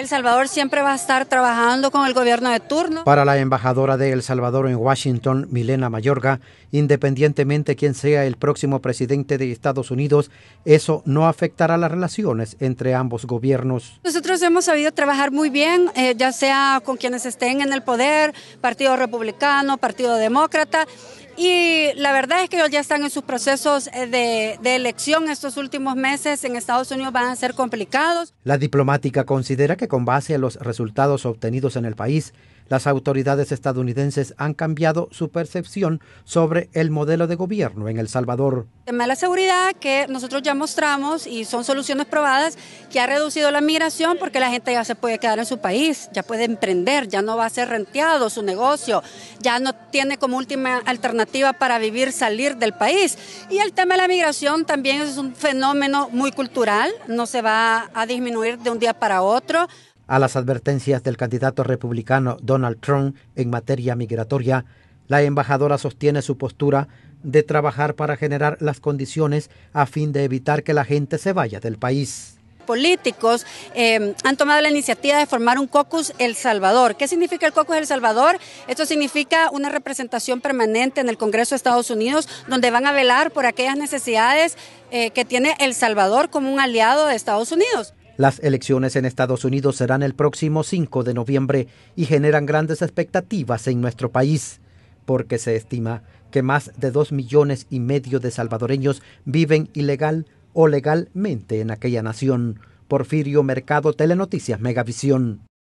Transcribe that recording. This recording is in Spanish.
El Salvador siempre va a estar trabajando con el gobierno de turno. Para la embajadora de El Salvador en Washington, Milena Mayorga, independientemente quién sea el próximo presidente de Estados Unidos, eso no afectará las relaciones entre ambos gobiernos. Nosotros hemos sabido trabajar muy bien, eh, ya sea con quienes estén en el poder, Partido Republicano, Partido Demócrata, y la verdad es que ellos ya están en sus procesos eh, de, elección estos últimos meses en Estados Unidos van a ser complicados. La diplomática considera que con base a los resultados obtenidos en el país, las autoridades estadounidenses han cambiado su percepción sobre el modelo de gobierno en El Salvador. El tema de la seguridad que nosotros ya mostramos y son soluciones probadas que ha reducido la migración porque la gente ya se puede quedar en su país, ya puede emprender, ya no va a ser renteado su negocio, ya no tiene como última alternativa para vivir, salir del país. Y el tema de la migración también es un fenómeno muy cultural, no se va a disminuir de un día para otro a las advertencias del candidato republicano Donald Trump en materia migratoria, la embajadora sostiene su postura de trabajar para generar las condiciones a fin de evitar que la gente se vaya del país políticos em, han tomado la iniciativa de formar un caucus El Salvador. ¿Qué significa el caucus El Salvador? Esto significa una representación permanente en el Congreso de Estados Unidos, donde van a velar por aquellas necesidades eh, que tiene El Salvador como un aliado de Estados Unidos. Las elecciones en Estados Unidos serán el próximo 5 de noviembre y generan grandes expectativas en nuestro país, porque se estima que más de dos millones y medio de salvadoreños viven ilegal o legalmente en aquella nación. Porfirio Mercado, Telenoticias Megavisión.